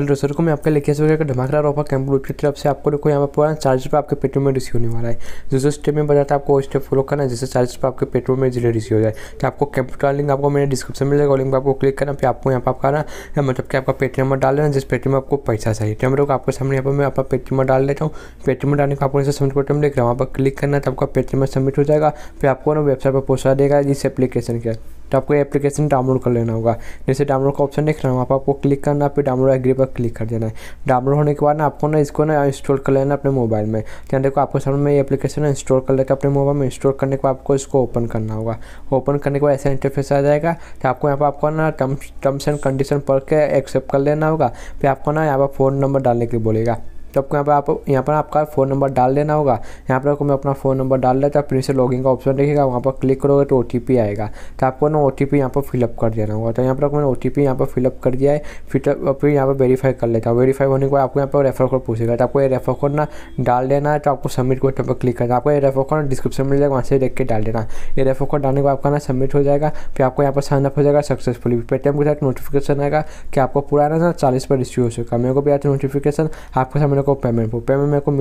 hello दोस्तों को मैं आपका लेके वगैरह का धमाकेदार ऑफर कैंप की तरफ से आपको देखो यहाँ पर पूरा चार्ज पर आपके पेट्रोल में रिसीव होने वाला है जो जो स्टेप में बताया आपको वो स्टेप फॉलो करना है जैसे चार्ज पर आपके पेट्रोल में जिले रिसीव हो जाए तो आपको कैंप का लिंक आपको मेरे डिस्क्रिप्शन में मिलेगा लिंक आपको क्लिक करना फिर आपको यहाँ पर आपका ना मतलब कि आपका पेटीएम नंबर डाल देना जिस पेटीएम में आपको पैसा चाहिए तो मेरे को आपके सामने यहाँ पर मैं अपना पेटीएम नंबर डाल देता हूँ पेटीएम डालने का आपको जैसे सबमिट बटन देख रहा हूँ वहाँ पर क्लिक करना तो आपका पेटीएम में सबमिट हो जाएगा फिर आपको ना वेबसाइट पर पहुँचा देगा इस एप्लीकेशन के तो आपको एप्लीकेशन डाउनलोड कर लेना होगा जैसे डाउनलोड का ऑप्शन देख रहा है वहाँ पर आपको क्लिक करना फिर डाउनलोड एग्री पर क्लिक कर देना है डाउनलोड होने के बाद ना आपको ना इसको ना इंस्टॉल कर लेना अपने मोबाइल में क्या देखो आपको सामने में ये एप्लीकेशन इंस्टॉल कर लेकर अपने मोबाइल में इंस्टॉल करने के बाद आपको इसको ओपन करना होगा ओपन करने के बाद ऐसा इंटरफेस आ जाएगा तो आपको यहाँ पर आपको ना टर्म्स एंड कंडीशन पढ़ के एक्सेप्ट कर लेना होगा फिर आपको ना यहाँ पर फ़ोन नंबर डालने के लिए बोलेगा तो आपको यहाँ पर आप यहाँ पर आपका फ़ोन नंबर डाल देना होगा यहाँ पर आपको मैं अपना फ़ोन नंबर डाल लेता फिर से लॉगिन का ऑप्शन देखेगा वहाँ पर क्लिक करोगे तो ओ आएगा तो आपको ना ओ टी पी यहाँ पर फिलअप कर देना होगा तो यहाँ पर मैंने ओ टी पी यहाँ पर फिलअप कर दिया है फिर तो फिर यहाँ पर वेरीफाई कर लेता हूँ वेरीफाई होने के बाद आपको यहाँ पर रेफर कोड पूछेगा तो आपको ये रेफर कोड ना डाल देना है तो आपको सबमिट कोड पर क्लिक करना आपको ये रेफर कोड डिस्क्रिप्शन में जाएगा वहाँ से देख के डाल देना ये रेफर कोड डालने के बाद आपका ना सबमिट हो जाएगा फिर आपको यहाँ पर साइन अप हो जाएगा सक्सेसफुली पेटीएम के साथ नोटिफिकेशन आएगा कि आपको पूरा ना चालीस पर रिसीव हो चुका मेरे को भी आता नोटिफिकेशन आपके सामने मेरे को पेमेंट हो पेमेंट मेरे को